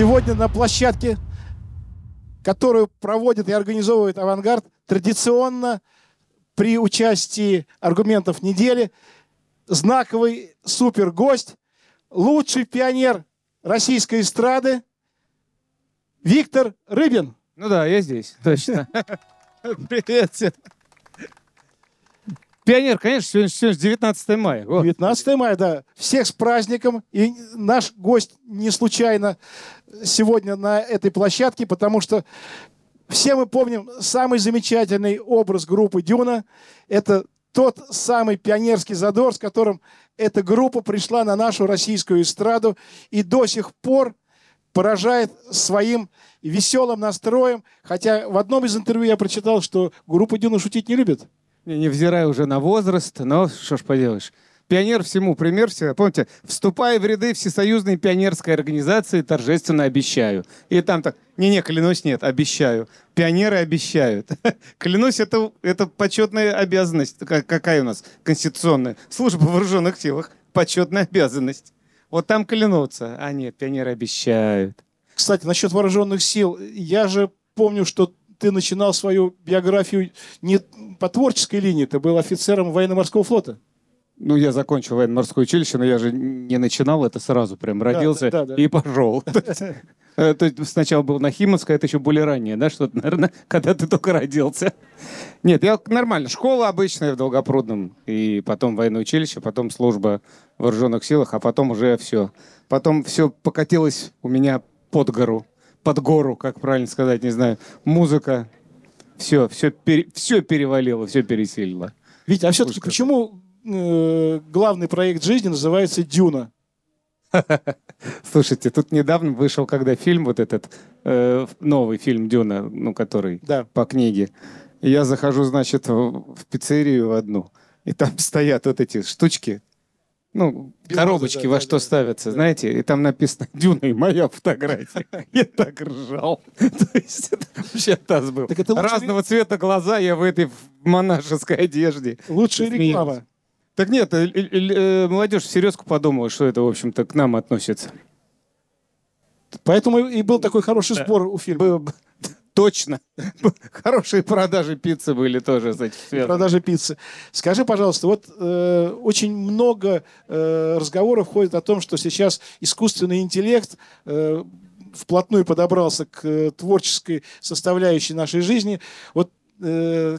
Сегодня на площадке, которую проводит и организовывает «Авангард», традиционно при участии аргументов недели знаковый супергость, лучший пионер российской эстрады Виктор Рыбин. Ну да, я здесь, точно. Привет всем. Пионер, конечно, сегодня, сегодня 19 мая. Вот. 19 мая, да. Всех с праздником. И наш гость не случайно сегодня на этой площадке, потому что все мы помним самый замечательный образ группы «Дюна». Это тот самый пионерский задор, с которым эта группа пришла на нашу российскую эстраду и до сих пор поражает своим веселым настроем. Хотя в одном из интервью я прочитал, что группа «Дюна» шутить не любит невзирая уже на возраст, но что ж поделаешь. Пионер всему пример всегда. Помните, вступая в ряды Всесоюзной пионерской организации, торжественно обещаю. И там так, не-не, клянусь, нет, обещаю. Пионеры обещают. клянусь, это, это почетная обязанность. Какая у нас конституционная? Служба в вооруженных силах. Почетная обязанность. Вот там клянутся. А нет, пионеры обещают. Кстати, насчет вооруженных сил. Я же помню, что ты начинал свою биографию не по творческой линии, ты был офицером военно-морского флота. Ну, я закончил военно-морское училище, но я же не начинал это сразу, прям родился да, да, да, и пошел. Э, сначала был на Химовской, это еще более ранее, да, что-то, наверное, когда ты только родился. Нет, я нормально. Школа обычная в Долгопрудном, и потом военное училище, потом служба в вооруженных силах, а потом уже все. Потом все покатилось у меня под гору под гору, как правильно сказать, не знаю. Музыка. Все, все, пере, все перевалило, все переселило. Витя, а все-таки почему э, главный проект жизни называется «Дюна»? Слушайте, тут недавно вышел, когда фильм вот этот, э, новый фильм «Дюна», ну, который да. по книге. И я захожу, значит, в, в пиццерию одну, и там стоят вот эти штучки, ну, Дюна, коробочки да, во да, что да, ставятся, да. знаете, и там написано «Дюна и моя фотография». Я так ржал. То есть это вообще таз был. Разного цвета глаза я в этой монашеской одежде. Лучшая реклама. Так нет, э, молодежь всерьезку подумала, что это, в общем-то, к нам относится. Поэтому и был такой хороший сбор у фильма точно. Хорошие продажи пиццы были тоже с этим связаны. Продажи пиццы. Скажи, пожалуйста, вот э, очень много э, разговоров ходит о том, что сейчас искусственный интеллект э, вплотную подобрался к э, творческой составляющей нашей жизни. Вот э,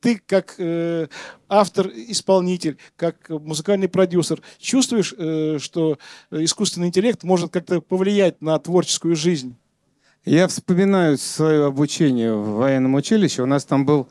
ты как э, автор-исполнитель, как музыкальный продюсер, чувствуешь, э, что искусственный интеллект может как-то повлиять на творческую жизнь? Я вспоминаю свое обучение в военном училище. У нас там был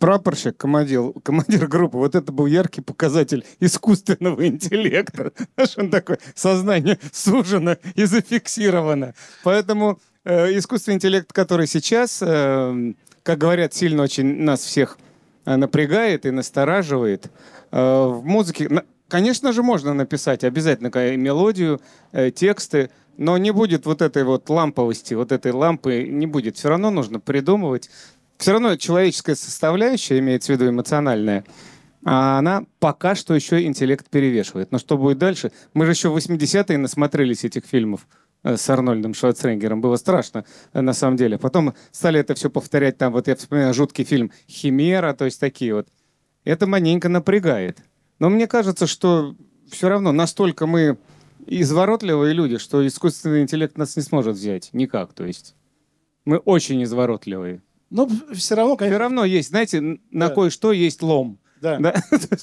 прапорщик, командир, командир группы, вот это был яркий показатель искусственного интеллекта. Знаешь, он такой, сознание сужено и зафиксировано. Поэтому э, искусственный интеллект, который сейчас, э, как говорят, сильно очень нас всех э, напрягает и настораживает. Э, в музыке... Конечно же, можно написать обязательно мелодию, э, тексты, но не будет вот этой вот ламповости, вот этой лампы не будет. Все равно нужно придумывать. Все равно человеческая составляющая, имеется в виду эмоциональная, а она пока что еще интеллект перевешивает. Но что будет дальше? Мы же еще в 80-е насмотрелись этих фильмов э, с Арнольдом Шварценеггером. Было страшно, э, на самом деле. Потом стали это все повторять там. Вот я вспоминаю жуткий фильм «Химера», то есть такие вот. Это маленько напрягает. Но мне кажется, что все равно настолько мы изворотливые люди, что искусственный интеллект нас не сможет взять никак. То есть мы очень изворотливые. Ну все равно, конечно. Все равно есть, знаете, на да. кое-что есть лом. Да. да?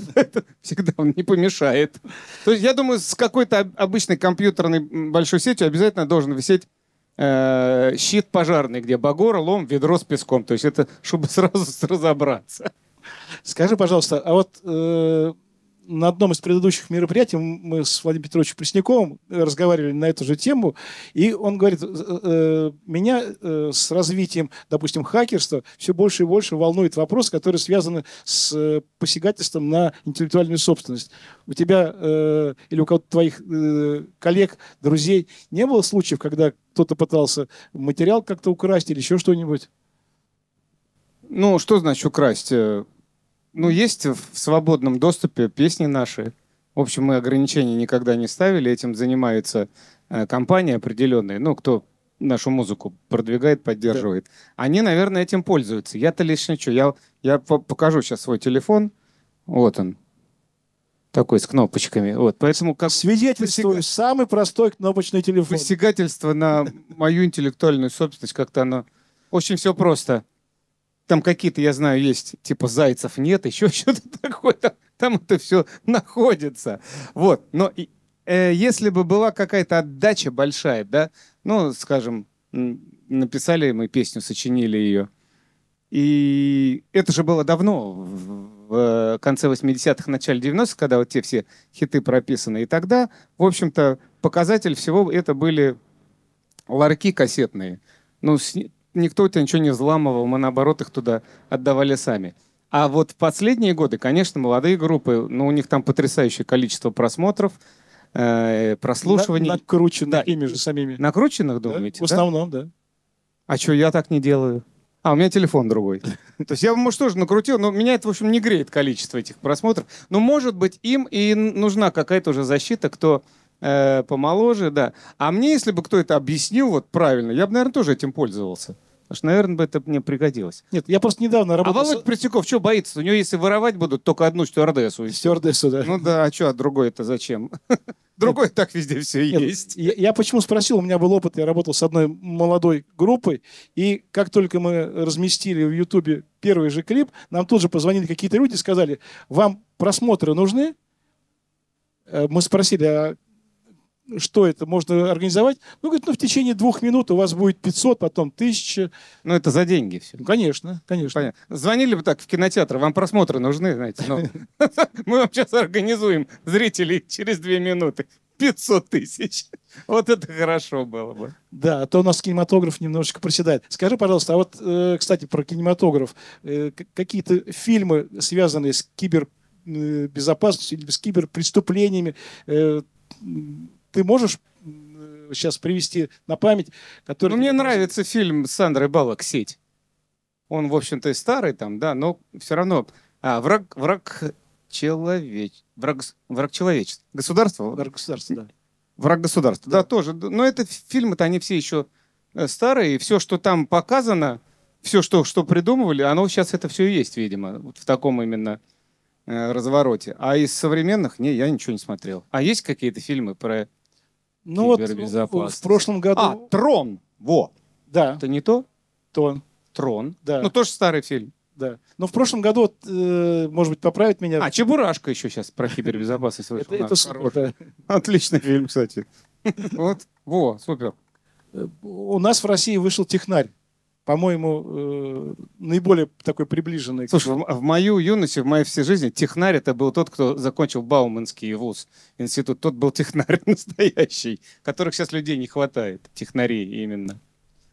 Всегда он не помешает. То есть, я думаю, с какой-то обычной компьютерной большой сетью обязательно должен висеть э, щит пожарный, где багор, лом, ведро с песком. То есть это, чтобы сразу разобраться. Скажи, пожалуйста, а вот э, на одном из предыдущих мероприятий мы с Владимиром Петровичем Пресняковым э, разговаривали на эту же тему, и он говорит, э, э, меня с развитием, допустим, хакерства все больше и больше волнует вопрос, который связан с посягательством на интеллектуальную собственность. У тебя или у кого-то твоих коллег, друзей не было случаев, когда кто-то пытался материал как-то украсть или еще что-нибудь? Ну, что значит украсть? Ну, есть в свободном доступе песни наши. В общем, мы ограничений никогда не ставили. Этим занимается э, компания определенная, ну, кто нашу музыку продвигает, поддерживает. Да. Они, наверное, этим пользуются. Я-то лишний что. Я, я покажу сейчас свой телефон. Вот он. Такой с кнопочками. Вот, поэтому как свидетельствую посяг... самый простой кнопочный телефон. Посягательство на мою интеллектуальную собственность как-то оно очень все просто. Там какие-то, я знаю, есть, типа зайцев нет, еще что-то такое. Там, там это все находится. Вот. Но э, если бы была какая-то отдача большая, да, ну, скажем, написали мы песню, сочинили ее. И это же было давно, в э, конце 80-х, начале 90-х, когда вот те все хиты прописаны. И тогда, в общем-то, показатель всего это были ларки кассетные. Ну, никто у тебя ничего не взламывал, мы наоборот их туда отдавали сами. А вот в последние годы, конечно, молодые группы, ну, у них там потрясающее количество просмотров, э, прослушиваний. На, накрученных да. ими же самими. Накрученных, думаете? Да? В основном, да. да. А что, я так не делаю? А, у меня телефон другой. То есть я, может, тоже накрутил, но меня это, в общем, не греет количество этих просмотров. Но, может быть, им и нужна какая-то уже защита, кто Э, помоложе, да. А мне, если бы кто это объяснил вот правильно, я бы, наверное, тоже этим пользовался. Потому что, наверное, бы это мне пригодилось. Нет, я просто недавно а работал... А Володя с... что боится? У него, если воровать будут, только одну стюардессу. Стюардессу, да. Ну да, а что, а другой-то зачем? Другой так везде все есть. Я, я почему спросил, у меня был опыт, я работал с одной молодой группой, и как только мы разместили в Ютубе первый же клип, нам тут же позвонили какие-то люди и сказали, вам просмотры нужны? Э, мы спросили, а что это можно организовать. Ну, говорит, ну, в течение двух минут у вас будет 500, потом 1000. Ну, это за деньги все. Ну, конечно, конечно. Понятно. Звонили бы так в кинотеатр, вам просмотры нужны, знаете. Ну. Мы вам сейчас организуем зрителей через две минуты. 500 тысяч. Вот это хорошо было бы. Да, а то у нас кинематограф немножечко проседает. Скажи, пожалуйста, а вот, э, кстати, про кинематограф. Э, какие-то фильмы, связанные с кибербезопасностью э, или с киберпреступлениями, ты можешь сейчас э, привести на память, который... Ну, мне нравится фильм Сандры Баллок «Сеть». Он, в общем-то, и старый там, да, но все равно... А, враг, враг человеч... Враг, враг человечества. Государство? Враг государства, да. Враг государства, да, да тоже. Но это фильмы-то, они все еще э, старые, и все, что там показано, все, что, что придумывали, оно сейчас это все и есть, видимо, вот в таком именно э, развороте. А из современных, не, я ничего не смотрел. А есть какие-то фильмы про ну вот в прошлом году... А, Трон! Во! Да. Это не то? Трон. Трон. Да. Ну тоже старый фильм. Да. Но в прошлом году, вот, э, может быть, поправит меня. А Чебурашка еще сейчас про кибербезопасность вышел. Это, это Отличный фильм, кстати. Вот, во, супер. У нас в России вышел технарь по-моему, э, наиболее такой приближенный. Слушай, в, в мою юность, в моей всей жизни технарь это был тот, кто закончил Бауманский вуз, институт. Тот был технарь настоящий, которых сейчас людей не хватает, технарей именно.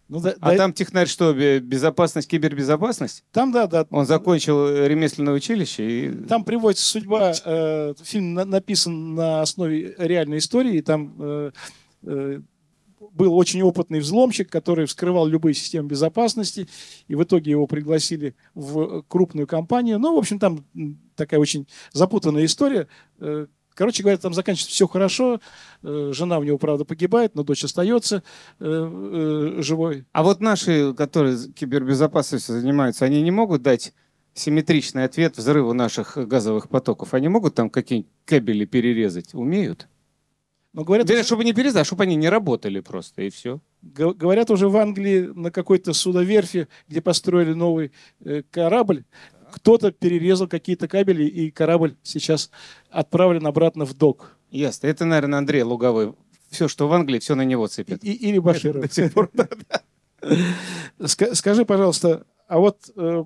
Ну, да, а да, там технарь что, безопасность, кибербезопасность? Там, да, да. Он закончил э, ремесленное училище. И... Там приводится судьба. Э, фильм на, написан на основе реальной истории. И там э, э был очень опытный взломщик, который вскрывал любые системы безопасности, и в итоге его пригласили в крупную компанию. Ну, в общем, там такая очень запутанная история. Э, короче говоря, там заканчивается все хорошо. Э, жена у него, правда, погибает, но дочь остается э, живой. А вот наши, которые кибербезопасностью занимаются, они не могут дать симметричный ответ взрыву наших газовых потоков? Они могут там какие-нибудь кабели перерезать? Умеют? Но говорят, да, уже... чтобы не перестали, а чтобы они не работали просто, и все. Говорят, уже в Англии на какой-то судоверфи, где построили новый э, корабль, кто-то перерезал какие-то кабели, и корабль сейчас отправлен обратно в док. Ясно. Это, наверное, Андрей Луговой. Все, что в Англии, все на него цепят. И, или Баширов. Скажи, пожалуйста, а вот э,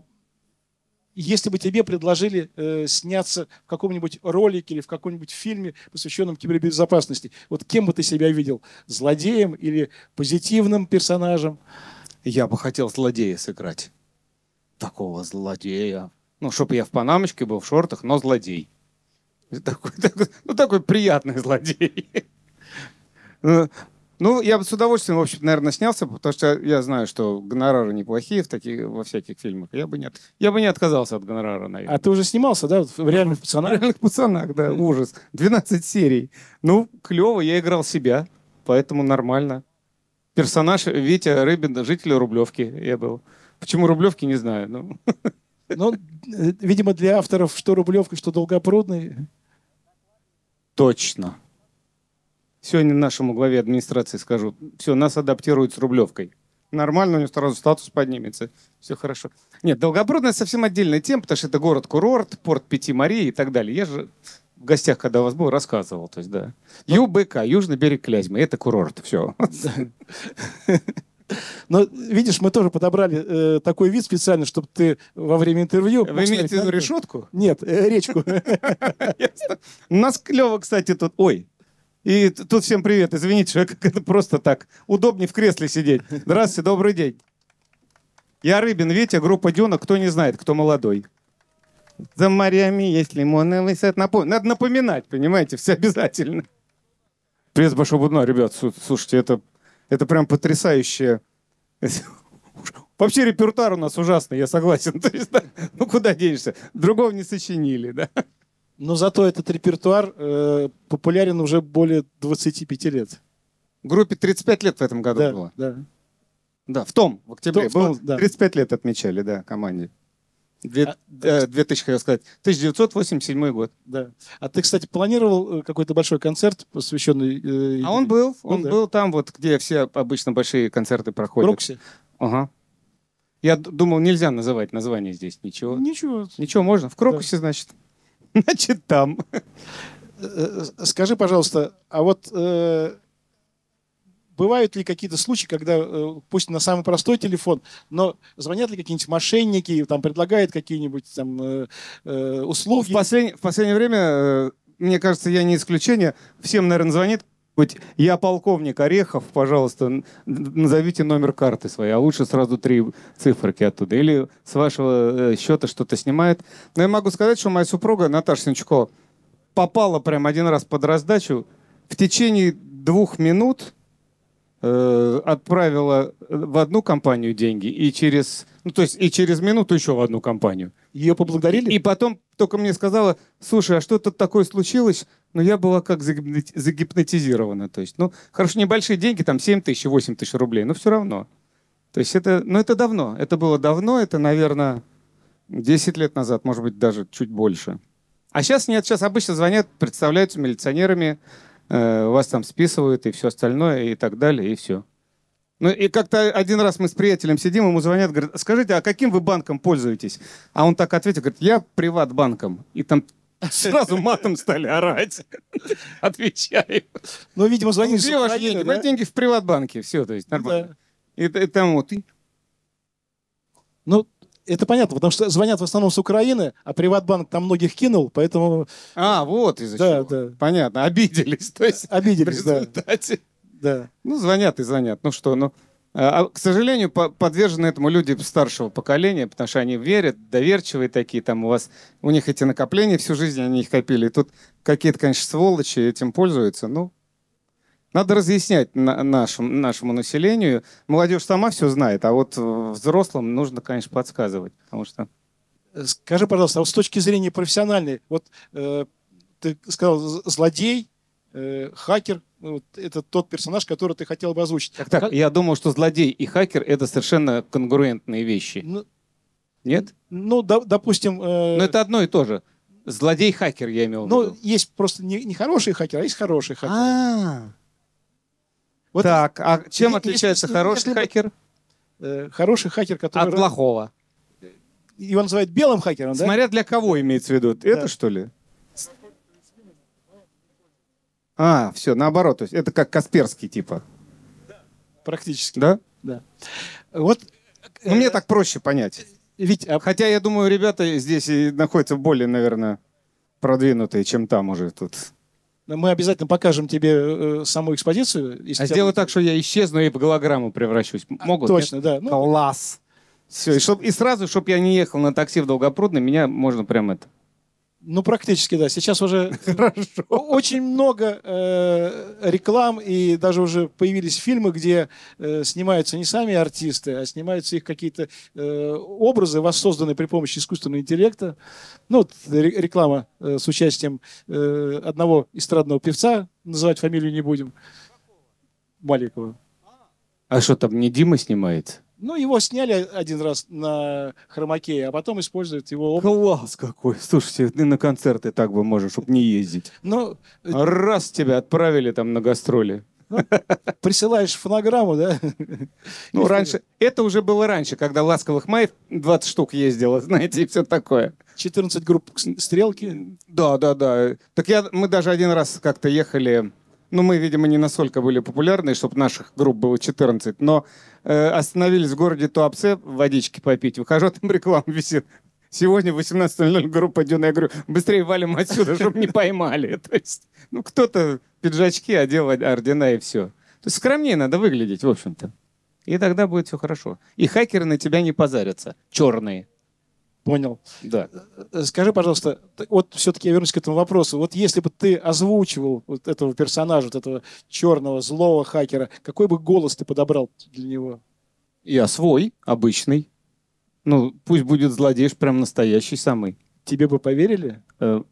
если бы тебе предложили э, сняться в каком-нибудь ролике или в каком-нибудь фильме, посвященном кибербезопасности, вот кем бы ты себя видел? Злодеем или позитивным персонажем? Я бы хотел злодея сыграть. Такого злодея. Ну, чтобы я в панамочке был, в шортах, но злодей. Такой, такой, ну, такой приятный злодей. Ну, ну, я бы с удовольствием, в общем наверное, снялся, потому что я знаю, что гонорары неплохие в таких, во всяких фильмах. Я бы, не я бы не отказался от гонорара, наверное. А ты уже снимался, да, в «Реальных пацанах»? В «Реальных пацанах», да, ужас. 12 серий. Ну, клево, я играл себя, поэтому нормально. Персонаж Витя Рыбин, житель Рублевки я был. Почему Рублевки, не знаю. Но... Ну, ну э, видимо, для авторов что Рублевка, что Долгопрудный. Точно. Сегодня нашему главе администрации скажу, все, нас адаптируют с рублевкой. Нормально, у него сразу статус поднимется. Все хорошо. Нет, Долгопрудная совсем отдельная тема, потому что это город-курорт, порт Пяти Марии и так далее. Я же в гостях, когда у вас был, рассказывал. То есть, да. ЮБК, Южный берег Клязьмы. Это курорт, все. Но, видишь, мы тоже подобрали э, такой вид специально, чтобы ты во время интервью... Вы имеете в виду решетку? Нет, э, речку. У нас клево, кстати, тут... Ой, и тут всем привет. Извините, что это просто так. Удобнее в кресле сидеть. Здравствуйте, добрый день. Я Рыбин Витя, группа Дюна. Кто не знает, кто молодой. За морями есть лимоны. сад. Напом... Надо напоминать, понимаете, все обязательно. Привет, Большого Будна, ребят. Слушайте, это, это прям потрясающее. Вообще репертуар у нас ужасный, я согласен. То есть, да, ну куда денешься? Другого не сочинили, да? Но зато этот репертуар э, популярен уже более 25 лет. Группе 35 лет в этом году да, было. Да. Да, в том, в октябре. В том, был, да. 35 лет отмечали, да, команде. Две, а, э, 2000, а хотел сказать. 1987 год. Да. А ты, кстати, планировал э, какой-то большой концерт, посвященный... Э, а он был. Он да. был там, вот, где все обычно большие концерты проходят. Рокси? Ага. Я думал, нельзя называть название здесь. Ничего. Ничего. Ничего можно. В Крокусе, да. значит. значит там. Э, скажи, пожалуйста, а вот э, бывают ли какие-то случаи, когда, э, пусть на самый простой телефон, но звонят ли какие-нибудь мошенники, там предлагают какие-нибудь там э, э услуги? В, послед... в последнее время, э, мне кажется, я не исключение, всем, наверное, звонит Хоть я полковник Орехов, пожалуйста, назовите номер карты своей, а лучше сразу три циферки оттуда. Или с вашего э, счета что-то снимает. Но я могу сказать, что моя супруга Наташа Синчко попала прям один раз под раздачу. В течение двух минут Э, отправила в одну компанию деньги и через, ну то есть и через минуту еще в одну компанию. Ее поблагодарили? И потом только мне сказала, слушай, а что тут такое случилось? Ну я была как загипнотизирована, то есть, ну хорошо, небольшие деньги, там 7 тысяч, 8 тысяч рублей, но все равно. То есть это, ну это давно, это было давно, это, наверное, 10 лет назад, может быть, даже чуть больше. А сейчас нет, сейчас обычно звонят, представляются милиционерами, Э, вас там списывают и все остальное и так далее, и все. Ну и как-то один раз мы с приятелем сидим, ему звонят, говорят, скажите, а каким вы банком пользуетесь? А он так ответил, говорит, я приват-банком. И там сразу матом стали орать. Отвечаю. Ну, видимо, звонили Где ваши деньги? Мои деньги в приват-банке. Все, то есть нормально. И, там вот... Ну, это понятно, потому что звонят в основном с Украины, а Приватбанк там многих кинул, поэтому... А, вот из-за да, чего. Да. Понятно, обиделись. То есть обиделись, в результате. Да. Ну, звонят и звонят. Ну что, ну... А, а, к сожалению, по подвержены этому люди старшего поколения, потому что они верят, доверчивые такие, там у вас, у них эти накопления всю жизнь, они их копили. И тут какие-то, конечно, сволочи этим пользуются. Ну, надо разъяснять на нашим, нашему населению. Молодежь сама все знает, а вот э, взрослым нужно, конечно, подсказывать. Потому что... Э, скажи, пожалуйста, а вот с точки зрения профессиональной, вот э, ты сказал злодей, э, хакер, ну, вот, это тот персонаж, который ты хотел бы озвучить. Так, так, как... я думал, что злодей и хакер это совершенно конкурентные вещи. Ну, Нет? Ну, до, допустим. Э... Но ну, это одно и то же. Злодей-хакер, я имел в ну, виду. Ну, есть просто нехорошие не, не хакеры, а есть хорошие хакеры. А-а-а. Вот так, а чем и, отличается если, хороший если, хакер? Э, хороший хакер, который... От плохого. Его называют белым хакером, Смотря да? Смотря для кого имеется в виду. Да. Это что ли? А, все, наоборот. То есть это как Касперский, типа. Да, Практически. Да? Да. Вот... Э, ну, мне так проще понять. Ведь, а... Хотя, я думаю, ребята здесь и находятся более, наверное, продвинутые, чем там уже тут. Ну, мы обязательно покажем тебе э, э саму экспозицию. а сделай будет... так, что я исчезну и в голограмму превращусь. А, Могут? А, точно, нет? да. Ну... Класс. Все, и, чтоб, и сразу, чтобы я не ехал на такси в Долгопрудный, меня можно прямо это... Ну, практически, да. Сейчас уже Хорошо. очень много э, реклам, и даже уже появились фильмы, где э, снимаются не сами артисты, а снимаются их какие-то э, образы, воссозданные при помощи искусственного интеллекта. Ну, вот реклама э, с участием э, одного эстрадного певца, называть фамилию не будем, Маликова. А что, там не Дима снимается? Ну, его сняли один раз на хромаке, а потом используют его... Класс какой! Слушайте, ты на концерты так бы можешь, чтобы не ездить. Ну... А раз тебя отправили там на гастроли. Ну, присылаешь фонограмму, да? Ну, раньше... Это уже было раньше, когда «Ласковых маев» 20 штук ездило, знаете, и все такое. 14 групп стрелки. Да, да, да. Так я, мы даже один раз как-то ехали... Ну, мы, видимо, не настолько были популярны, чтобы наших групп было 14, но Э, остановились в городе Туапсе водички попить. Выхожу, там реклама висит. Сегодня в 18.00 группа Дюна. Я говорю, быстрее валим отсюда, чтобы не поймали. То есть, ну, кто-то пиджачки одел ордена и все. То есть скромнее надо выглядеть, в общем-то. И тогда будет все хорошо. И хакеры на тебя не позарятся. Черные. Понял. Да. Э, э, скажи, пожалуйста, вот все-таки я вернусь к этому вопросу. Вот если бы ты озвучивал вот этого персонажа, вот этого черного, злого хакера, какой бы голос ты подобрал для него? Я свой, обычный. Ну, пусть будет злодей прям настоящий самый. Тебе бы поверили? Э,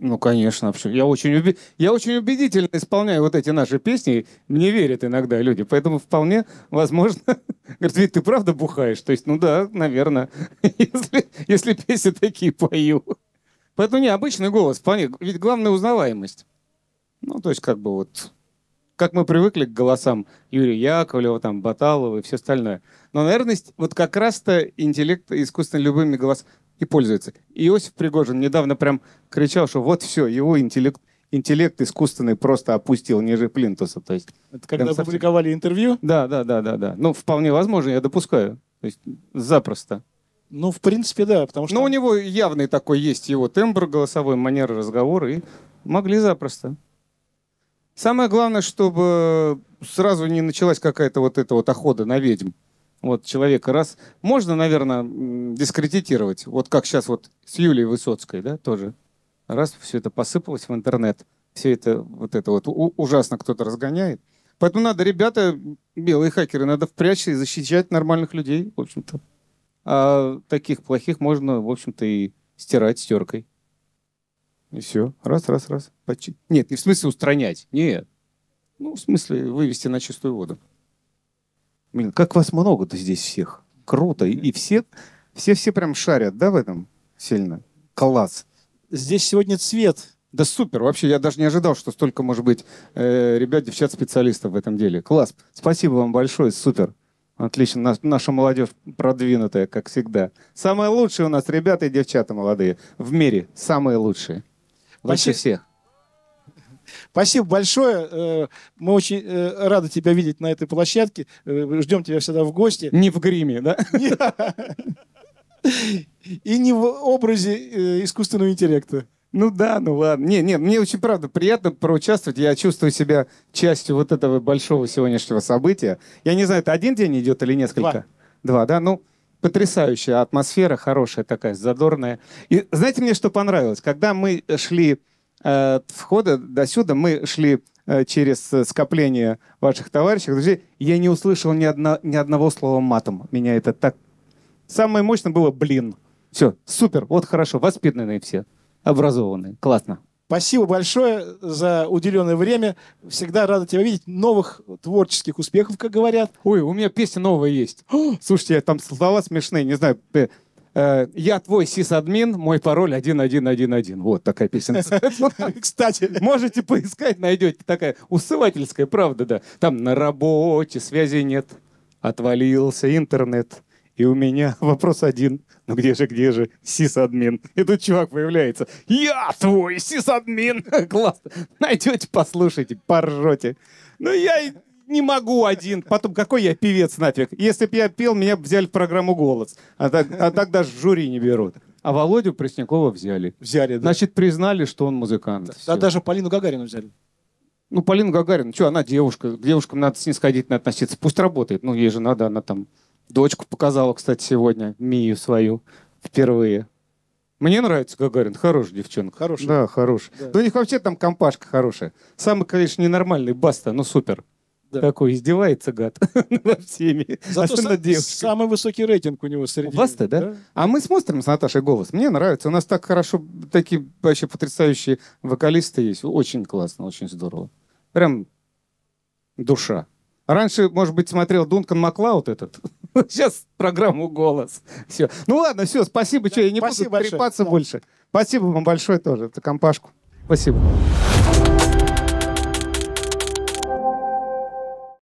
ну, конечно, вообще. Я очень, уби... я очень убедительно исполняю вот эти наши песни. Мне верят иногда люди, поэтому вполне возможно. Говорит, ведь ты правда бухаешь? То есть, ну да, наверное, если, если песни такие пою. Поэтому не обычный голос, вполне. Ведь главная узнаваемость. Ну, то есть, как бы вот, как мы привыкли к голосам Юрия Яковлева, там, Баталова и все остальное. Но, наверное, вот как раз-то интеллект искусственно любыми голосами и пользуется. Иосиф Пригожин недавно прям кричал, что вот все, его интеллект, интеллект искусственный просто опустил ниже плинтуса. То есть, Это когда концерт... публиковали интервью? Да, да, да, да, да. Ну, вполне возможно, я допускаю. То есть запросто. Ну, в принципе, да, потому что... Но у него явный такой есть его тембр голосовой, манера разговора, и могли запросто. Самое главное, чтобы сразу не началась какая-то вот эта вот охота на ведьм вот человека раз. Можно, наверное, дискредитировать. Вот как сейчас вот с Юлией Высоцкой, да, тоже. Раз все это посыпалось в интернет, все это вот это вот ужасно кто-то разгоняет. Поэтому надо, ребята, белые хакеры, надо впрячься и защищать нормальных людей, в общем-то. А таких плохих можно, в общем-то, и стирать стеркой. И все. Раз, раз, раз. Почти. Нет, не в смысле устранять. Нет. Ну, в смысле вывести на чистую воду. Блин, как вас много-то здесь всех. Круто. И все, все, все прям шарят, да, в этом сильно? Класс. Здесь сегодня цвет. Да супер. Вообще, я даже не ожидал, что столько, может быть, э, ребят, девчат, специалистов в этом деле. Класс. Спасибо вам большое. Супер. Отлично. Нас, наша молодежь продвинутая, как всегда. Самые лучшие у нас ребята и девчата молодые в мире. Самые лучшие. Лучше Спасибо. Спасибо большое. Э, мы очень э, рады тебя видеть на этой площадке. Э, ждем тебя всегда в гости. Не в гриме, да? И не в образе искусственного интеллекта. Ну да, ну ладно. Не, не, мне очень правда приятно проучаствовать. Я чувствую себя частью вот этого большого сегодняшнего события. Я не знаю, это один день идет или несколько? Два. Два, да? Ну, потрясающая атмосфера, хорошая такая, задорная. И знаете, мне что понравилось? Когда мы шли Э, входа до сюда мы шли э, через э, скопление ваших товарищей, друзей, я не услышал ни, одно, ни одного слова матом. Меня это так... Самое мощное было «блин». Все, супер, вот хорошо, воспитанные все, образованные, классно. Спасибо большое за уделенное время. Всегда рада тебя видеть. Новых творческих успехов, как говорят. Ой, у меня песня новая есть. Слушайте, я там слова смешные, не знаю. Э, я твой сисадмин, мой пароль 1111. Вот такая песенка. Кстати. Можете поискать, найдете. Такая усывательская, правда, да. Там на работе связи нет, отвалился интернет. И у меня вопрос один. Ну где же, где же сисадмин? И тут чувак появляется. Я твой сисадмин! Классно. Найдете, послушайте, поржете. Ну я не могу один. Потом, какой я певец нафиг? Если бы я пел, меня взяли в программу «Голос». А, так, а тогда жюри не берут. А Володю Преснякова взяли. Взяли, да. Значит, признали, что он музыкант. Да, Всё. даже Полину Гагарину взяли. Ну, Полина Гагарина, что, она девушка. К девушкам надо с снисходительно относиться. Пусть работает. Ну, ей же надо, она там... Дочку показала, кстати, сегодня, Мию свою, впервые. Мне нравится Гагарин, хорошая девчонка. Хорошая. Да, хорошая. Да. да у них вообще там компашка хорошая. Самый, конечно, ненормальный Баста, но ну, супер. Да. Такой издевается гад над всеми. Зато а сам, самый высокий рейтинг у него среди... У вас-то, да? да? А мы смотрим с Наташей голос. Мне нравится. У нас так хорошо, такие вообще потрясающие вокалисты есть. Очень классно, очень здорово. Прям душа. Раньше, может быть, смотрел Дункан Маклауд этот. Сейчас программу «Голос». Все. Ну ладно, все, спасибо, да, что я не буду трепаться да. больше. Спасибо вам большое тоже за компашку. Спасибо.